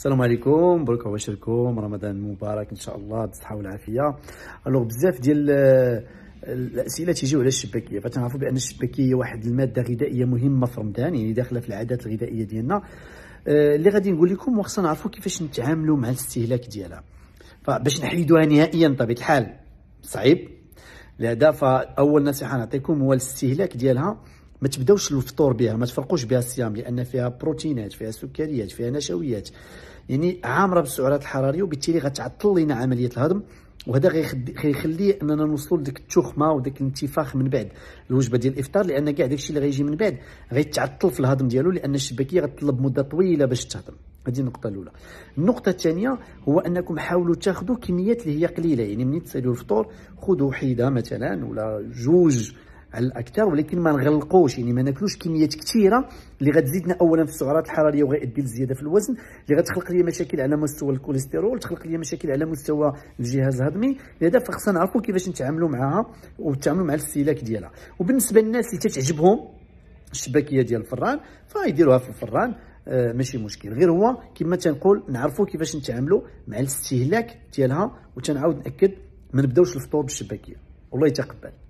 السلام عليكم بركة وبشركم رمضان مبارك ان شاء الله بالصحه والعافيه الوغ بزاف ديال الاسئله تيجيو على الشباكيه فتنعرفوا بان الشباكيه هي واحد الماده غذائيه مهمه في رمضان يعني داخله في العادات الغذائيه ديالنا آه، اللي غادي نقول لكم وخصنا نعرفوا كيفاش نتعاملوا مع الاستهلاك ديالها فباش نحيدوها نهائيا بطبيعه الحال صعيب لهذا فاول نصيحه نعطيكم هو الاستهلاك ديالها ما تبداوش الفطور بها ما تفرقوش بها الصيام لان فيها بروتينات فيها سكريات فيها نشويات يعني عامره بالسعرات الحراريه وبالتالي غتعطل لنا عمليه الهضم وهذا غيخلي اننا نوصلوا لديك التخمه وذاك الانتفاخ من بعد الوجبه ديال الافطار لان كاع داكشي اللي غيجي من بعد غيتعطل في الهضم ديالو لان الشبكيه غتطلب مده طويله باش تهضم هذه النقطه الاولى النقطه الثانيه هو انكم حاولوا تاخذوا كميات اللي هي قليله يعني ملي تسالوا الفطور خذوا حيده مثلا ولا جوج على الاكثر ولكن ما نغلقوش يعني ما ناكلوش كميات كثيره اللي غتزيدنا اولا في السعرات الحراريه وغيؤدي للزياده في الوزن اللي غتخلق لي مشاكل على مستوى الكوليسترول تخلق لي مشاكل على مستوى الجهاز الهضمي لهذا فخصنا نعرفوا كيفاش نتعاملوا معها وتعاملوا مع الاستهلاك ديالها وبالنسبه للناس اللي تتعجبهم الشباكيه ديال الفران فيديروها في الفران آه ماشي مشكل غير هو كما تنقول نعرفوا كيفاش نتعاملوا مع الاستهلاك ديالها وتنعاود ناكد ما نبداوش الفطور بالشباكيه والله يتقبل